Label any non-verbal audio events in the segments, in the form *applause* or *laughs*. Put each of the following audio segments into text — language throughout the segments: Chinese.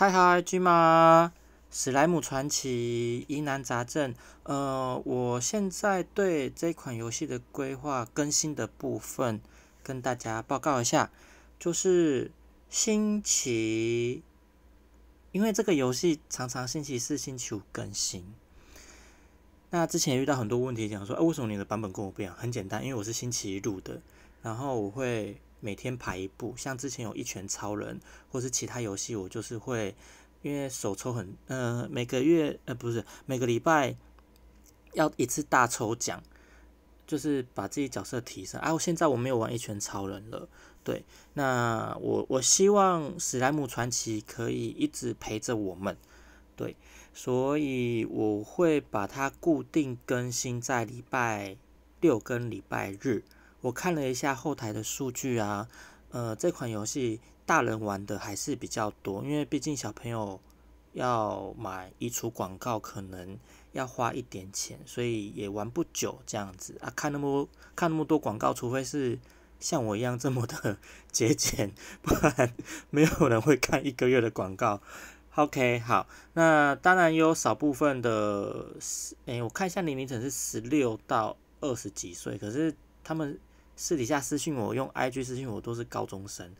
嗨嗨，君妈，吗？史莱姆传奇疑难杂症，呃，我现在对这款游戏的规划更新的部分跟大家报告一下，就是星期，因为这个游戏常常星期四、星期五更新。那之前遇到很多问题，讲说，哎，为什么你的版本跟我不一样？很简单，因为我是星期一录的，然后我会。每天排一部，像之前有一拳超人，或是其他游戏，我就是会因为手抽很，呃，每个月呃不是每个礼拜要一次大抽奖，就是把自己角色提升。啊，我现在我没有玩一拳超人了，对，那我我希望史莱姆传奇可以一直陪着我们，对，所以我会把它固定更新在礼拜六跟礼拜日。我看了一下后台的数据啊，呃，这款游戏大人玩的还是比较多，因为毕竟小朋友要买衣橱广告，可能要花一点钱，所以也玩不久这样子啊。看那么多看那么多广告，除非是像我一样这么的 *laughs* 节俭，不然 *laughs* 没有人会看一个月的广告。OK，好，那当然也有少部分的诶、哎，我看一下年龄层是十六到二十几岁，可是他们。私底下私信我，用 IG 私信我都是高中生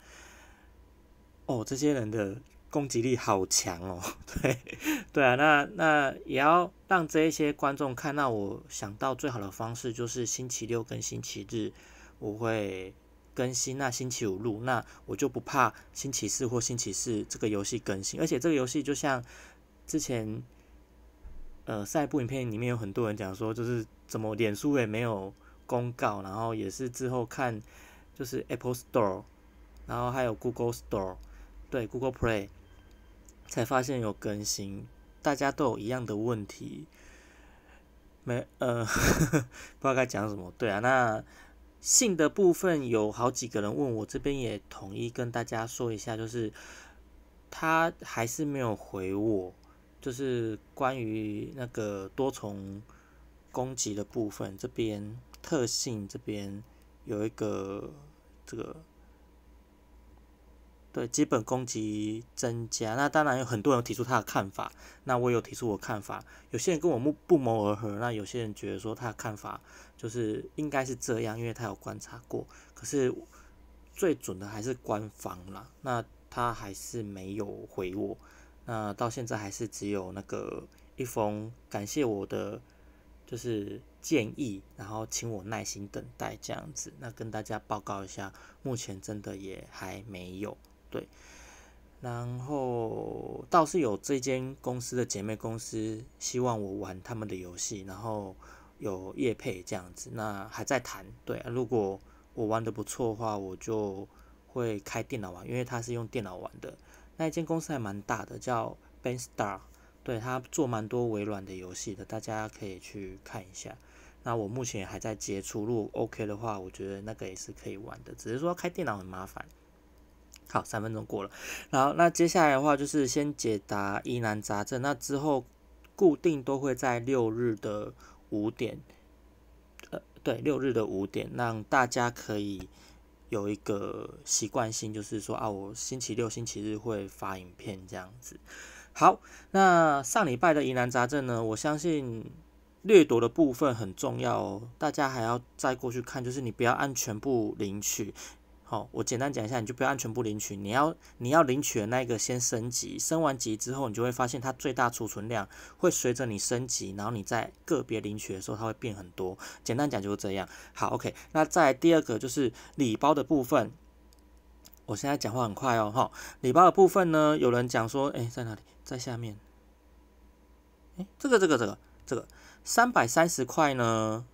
哦，这些人的攻击力好强哦，*laughs* 对对啊，那那也要让这一些观众看到。我想到最好的方式就是星期六跟星期日我会更新，那星期五录，那我就不怕星期四或星期四这个游戏更新，而且这个游戏就像之前呃赛一部影片，里面有很多人讲说，就是怎么脸书也没有。公告，然后也是之后看，就是 Apple Store，然后还有 Google Store，对，Google Play，才发现有更新。大家都有一样的问题，没呃，*laughs* 不知道该讲什么。对啊，那信的部分有好几个人问我，这边也统一跟大家说一下，就是他还是没有回我，就是关于那个多重攻击的部分，这边。特性这边有一个这个，对基本攻击增加。那当然有很多人提出他的看法，那我有提出我看法。有些人跟我目不谋而合，那有些人觉得说他的看法就是应该是这样，因为他有观察过。可是最准的还是官方啦，那他还是没有回我。那到现在还是只有那个一封感谢我的。就是建议，然后请我耐心等待这样子。那跟大家报告一下，目前真的也还没有对。然后倒是有这间公司的姐妹公司希望我玩他们的游戏，然后有叶配这样子，那还在谈。对，啊，如果我玩的不错的话，我就会开电脑玩，因为他是用电脑玩的。那一间公司还蛮大的，叫 Banstar。对他做蛮多微软的游戏的，大家可以去看一下。那我目前还在接触，如果 OK 的话，我觉得那个也是可以玩的，只是说开电脑很麻烦。好，三分钟过了，然后那接下来的话就是先解答疑难杂症。那之后固定都会在六日的五点，呃，对，六日的五点，让大家可以有一个习惯性，就是说啊，我星期六、星期日会发影片这样子。好，那上礼拜的疑难杂症呢？我相信掠夺的部分很重要哦，大家还要再过去看，就是你不要按全部领取。好，我简单讲一下，你就不要按全部领取，你要你要领取的那个先升级，升完级之后，你就会发现它最大储存量会随着你升级，然后你在个别领取的时候，它会变很多。简单讲就是这样。好，OK，那再第二个就是礼包的部分。我现在讲话很快哦，哈！礼包的部分呢，有人讲说，哎，在哪里？在下面。哎，这个，这个，这个，这个三百三十块呢？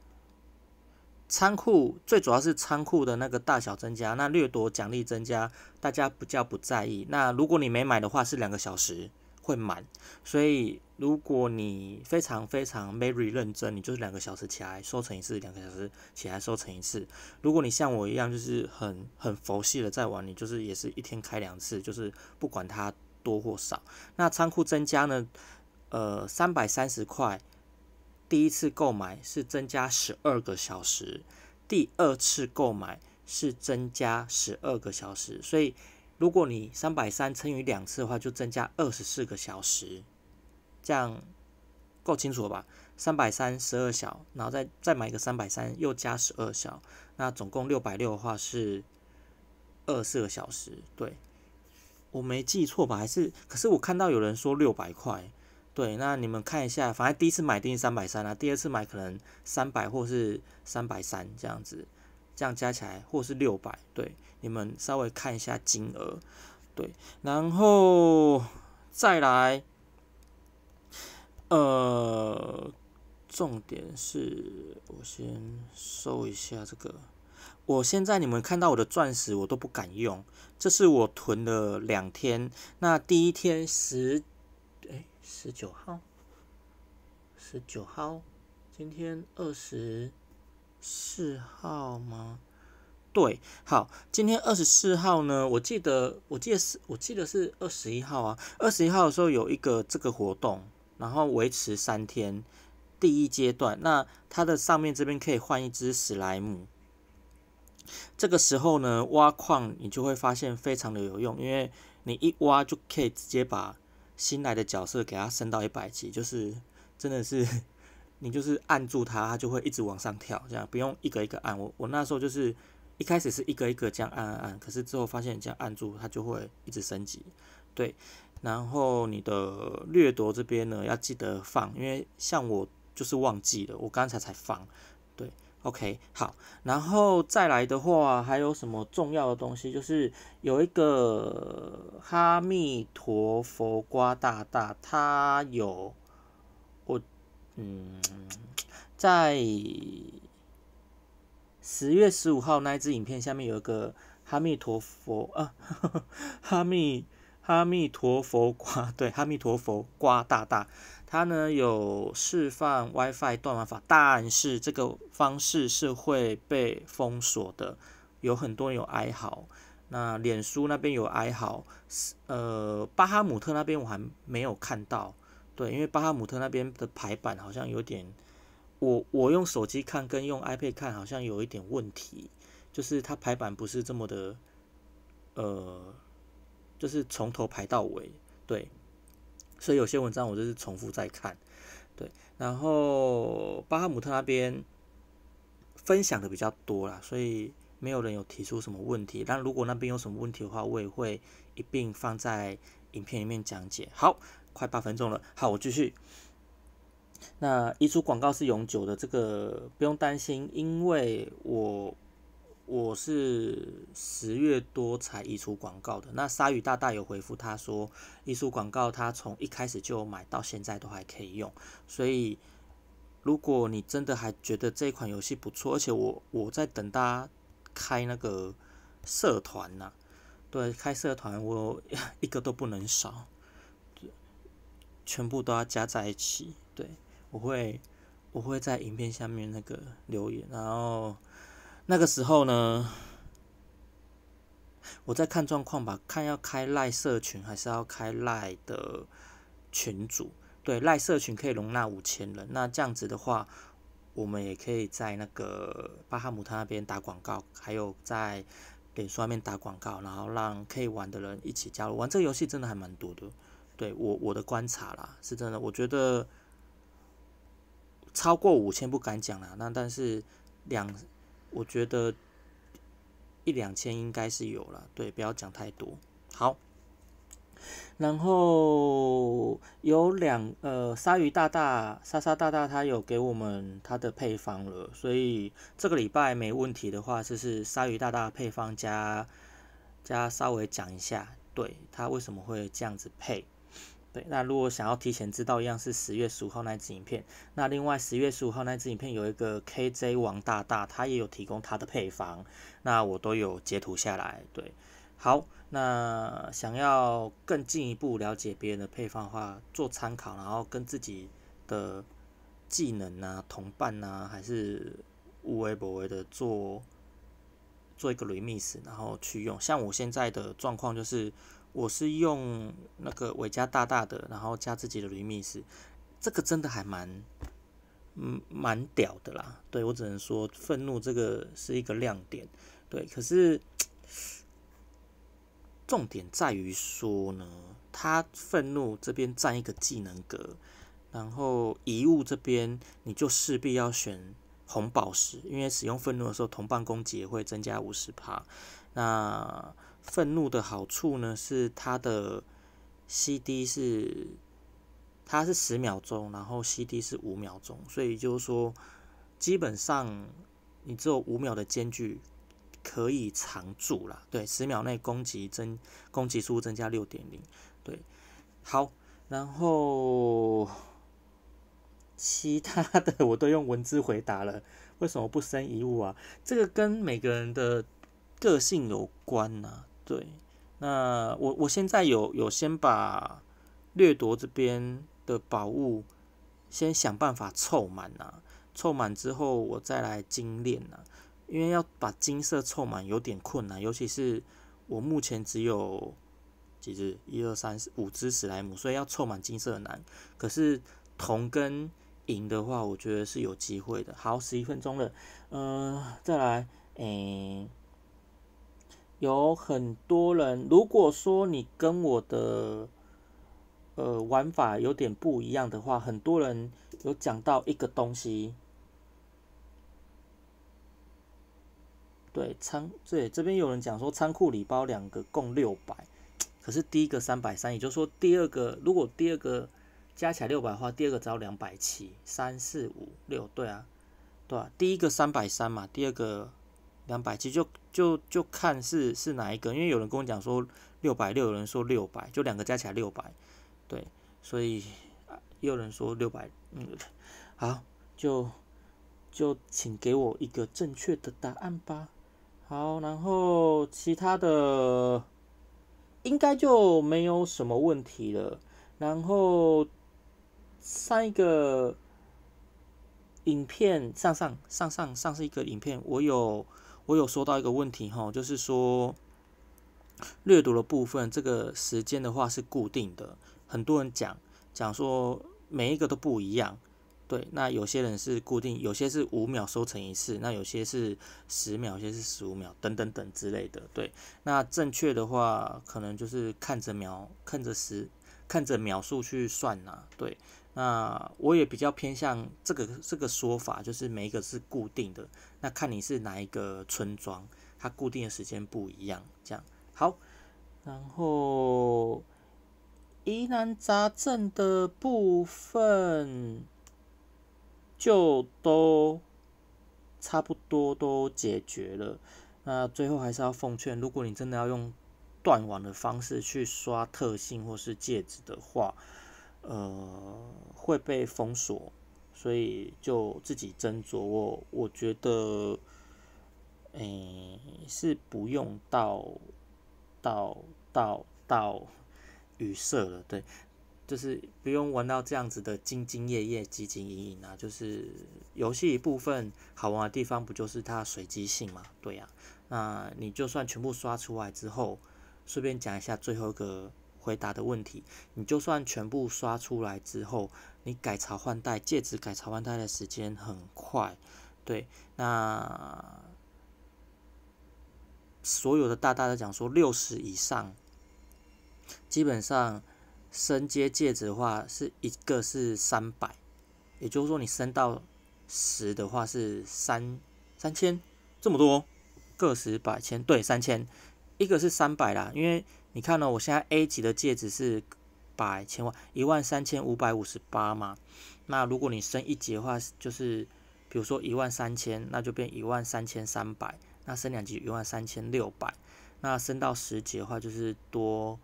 仓库最主要是仓库的那个大小增加，那掠夺奖励增加，大家比较不在意。那如果你没买的话，是两个小时。会满，所以如果你非常非常 m e r y 认真，你就是两个小时起来收成一次，两个小时起来收成一次。如果你像我一样，就是很很佛系的在玩，你就是也是一天开两次，就是不管它多或少。那仓库增加呢？呃，三百三十块，第一次购买是增加十二个小时，第二次购买是增加十二个小时，所以。如果你三百三乘以两次的话，就增加二十四个小时，这样够清楚了吧？三百三十二小，然后再再买一个三百三，又加十二小，那总共六百六的话是二十四个小时。对，我没记错吧？还是可是我看到有人说六百块。对，那你们看一下，反正第一次买定三百三啊，第二次买可能三百或是三百三这样子。这样加起来，或是六百，对你们稍微看一下金额，对，然后再来，呃，重点是，我先搜一下这个，我现在你们看到我的钻石，我都不敢用，这是我囤了两天，那第一天十，哎，十九号，十九号，今天二十。四号吗？对，好，今天二十四号呢？我记得，我记得是，我记得是二十一号啊。二十一号的时候有一个这个活动，然后维持三天，第一阶段，那它的上面这边可以换一只史莱姆。这个时候呢，挖矿你就会发现非常的有用，因为你一挖就可以直接把新来的角色给它升到一百级，就是真的是。你就是按住它，它就会一直往上跳，这样不用一个一个按。我我那时候就是一开始是一个一个这样按按按，可是之后发现这样按住它就会一直升级。对，然后你的掠夺这边呢要记得放，因为像我就是忘记了，我刚才才放。对，OK，好，然后再来的话，还有什么重要的东西？就是有一个阿弥陀佛瓜大大，它有。嗯，在十月十五号那一支影片下面有一个哈密陀佛啊，*laughs* 哈密哈密陀佛瓜，对哈密陀佛瓜大大，他呢有示范 WiFi 断网法，但是这个方式是会被封锁的，有很多人有哀嚎，那脸书那边有哀嚎，呃，巴哈姆特那边我还没有看到。对，因为巴哈姆特那边的排版好像有点，我我用手机看跟用 iPad 看好像有一点问题，就是它排版不是这么的，呃，就是从头排到尾，对，所以有些文章我就是重复在看，对，然后巴哈姆特那边分享的比较多啦，所以没有人有提出什么问题，但如果那边有什么问题的话，我也会一并放在影片里面讲解，好。快八分钟了，好，我继续。那移除广告是永久的，这个不用担心，因为我我是十月多才移除广告的。那鲨鱼大大有回复，他说移除广告他从一开始就买到现在都还可以用，所以如果你真的还觉得这款游戏不错，而且我我在等大家开那个社团呢，对，开社团我 *laughs* 一个都不能少。全部都要加在一起，对我会我会在影片下面那个留言，然后那个时候呢，我在看状况吧，看要开赖社群还是要开赖的群组。对，赖社群可以容纳五千人，那这样子的话，我们也可以在那个巴哈姆特那边打广告，还有在脸书上面打广告，然后让可以玩的人一起加入。玩这个游戏真的还蛮多的。对我我的观察啦，是真的。我觉得超过五千不敢讲啦，那但是两，我觉得一两千应该是有了。对，不要讲太多。好，然后有两呃，鲨鱼大大、莎莎大大，他有给我们他的配方了，所以这个礼拜没问题的话，就是鲨鱼大大配方加加稍微讲一下，对他为什么会这样子配。对，那如果想要提前知道，一样是十月十五号那支影片。那另外十月十五号那支影片有一个 KJ 王大大，他也有提供他的配方，那我都有截图下来。对，好，那想要更进一步了解别人的配方的话，做参考，然后跟自己的技能呐、同伴呐，还是无微不微的做做一个 remix，然后去用。像我现在的状况就是。我是用那个维加大大的，然后加自己的 remix，这个真的还蛮，嗯，蛮屌的啦。对我只能说，愤怒这个是一个亮点。对，可是重点在于说呢，他愤怒这边占一个技能格，然后遗物这边你就势必要选红宝石，因为使用愤怒的时候，同伴攻击也会增加五十帕。那愤怒的好处呢是它的 C D 是它是十秒钟，然后 C D 是五秒钟，所以就是说基本上你只有五秒的间距可以长驻了。对，十秒内攻击增攻击数增加六点零。对，好，然后其他的我都用文字回答了。为什么不生一物啊？这个跟每个人的个性有关呐。对，那我我现在有有先把掠夺这边的宝物先想办法凑满呐，凑满之后我再来精炼呐，因为要把金色凑满有点困难，尤其是我目前只有几只一二三四五只史莱姆，所以要凑满金色难。可是铜跟银的话，我觉得是有机会的。好，十一分钟了，嗯，再来，诶。有很多人，如果说你跟我的呃玩法有点不一样的话，很多人有讲到一个东西。对仓对这边有人讲说仓库礼包两个共六百，可是第一个三百三，也就是说第二个如果第二个加起来六百的话，第二个只要两百七三四五六，对啊对啊，第一个三百三嘛，第二个两百七就。就就看是是哪一个，因为有人跟我讲说六百六，有人说六百，就两个加起来六百，对，所以也有人说六百，嗯，好，就就请给我一个正确的答案吧。好，然后其他的应该就没有什么问题了。然后上一个影片上上上上上是一个影片，我有。我有收到一个问题哈，就是说阅读的部分，这个时间的话是固定的。很多人讲讲说每一个都不一样，对。那有些人是固定，有些是五秒收成一次，那有些是十秒，有些是十五秒，等等等之类的。对，那正确的话，可能就是看着秒，看着时看着描述去算呐，对，那我也比较偏向这个这个说法，就是每一个是固定的，那看你是哪一个村庄，它固定的时间不一样，这样好。然后疑难杂症的部分就都差不多都解决了，那最后还是要奉劝，如果你真的要用。断网的方式去刷特性或是戒指的话，呃，会被封锁，所以就自己斟酌哦。我觉得，哎，是不用到到到到语塞了，对，就是不用玩到这样子的兢兢业业、兢兢营营啊。就是游戏一部分好玩的地方，不就是它随机性嘛？对呀，那你就算全部刷出来之后。顺便讲一下最后一个回答的问题，你就算全部刷出来之后，你改朝换代戒指改朝换代的时间很快，对。那所有的大大的讲说六十以上，基本上升阶戒指的话是一个是三百，也就是说你升到十的话是三三千这么多，个十百千，对三千。一个是三百啦，因为你看呢，我现在 A 级的戒指是百千万一万三千五百五十八嘛。那如果你升一级的话，就是比如说一万三千，那就变一万三千三百。那升两级一万三千六百。那升到十级的话，就是多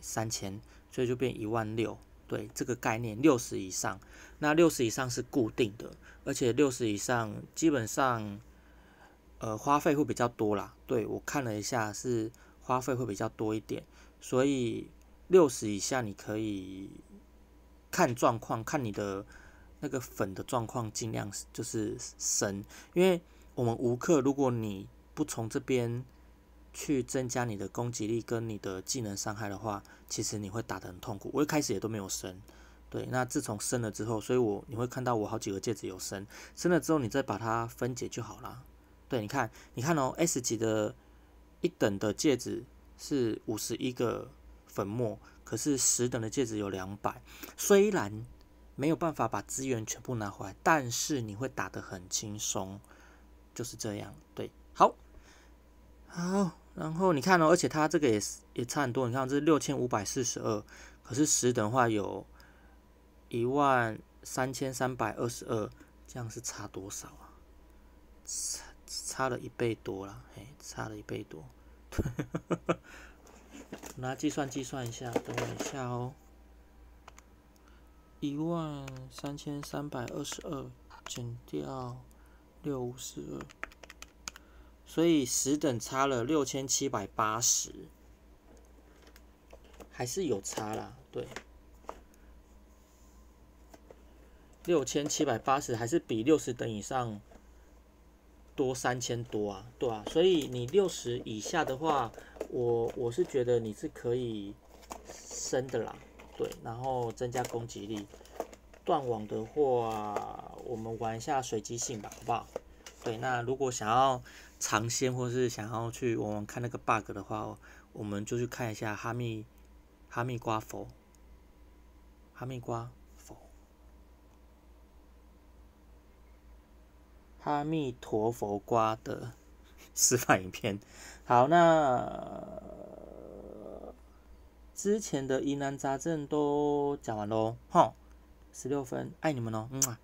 三千，所以就变一万六。对，这个概念六十以上，那六十以上是固定的，而且六十以上基本上。呃，花费会比较多啦。对我看了一下，是花费会比较多一点，所以六十以下你可以看状况，看你的那个粉的状况，尽量就是升。因为我们无克，如果你不从这边去增加你的攻击力跟你的技能伤害的话，其实你会打得很痛苦。我一开始也都没有升，对，那自从升了之后，所以我你会看到我好几个戒指有升，升了之后你再把它分解就好了。对，你看，你看哦，S 级的一等的戒指是五十一个粉末，可是十等的戒指有两百。虽然没有办法把资源全部拿回来，但是你会打得很轻松，就是这样。对，好，好，然后你看哦，而且它这个也也差很多。你看这六千五百四十二，可是十等的话有一万三千三百二十二，这样是差多少啊？差。差了一倍多了，哎，差了一倍多。*laughs* 拿计算计算一下，等我一下哦。一万三千三百二十二减掉六五四二，所以十等差了六千七百八十，还是有差啦，对。六千七百八十还是比六十等以上。多三千多啊，对啊，所以你六十以下的话，我我是觉得你是可以升的啦，对，然后增加攻击力。断网的话，我们玩一下随机性吧，好不好？对，那如果想要尝鲜或是想要去玩玩看那个 bug 的话，我们就去看一下哈密哈密瓜佛哈密瓜。阿弥陀佛，瓜的示范影片。好，那之前的疑难杂症都讲完喽，哈，十六分，爱你们哦，嗯啊。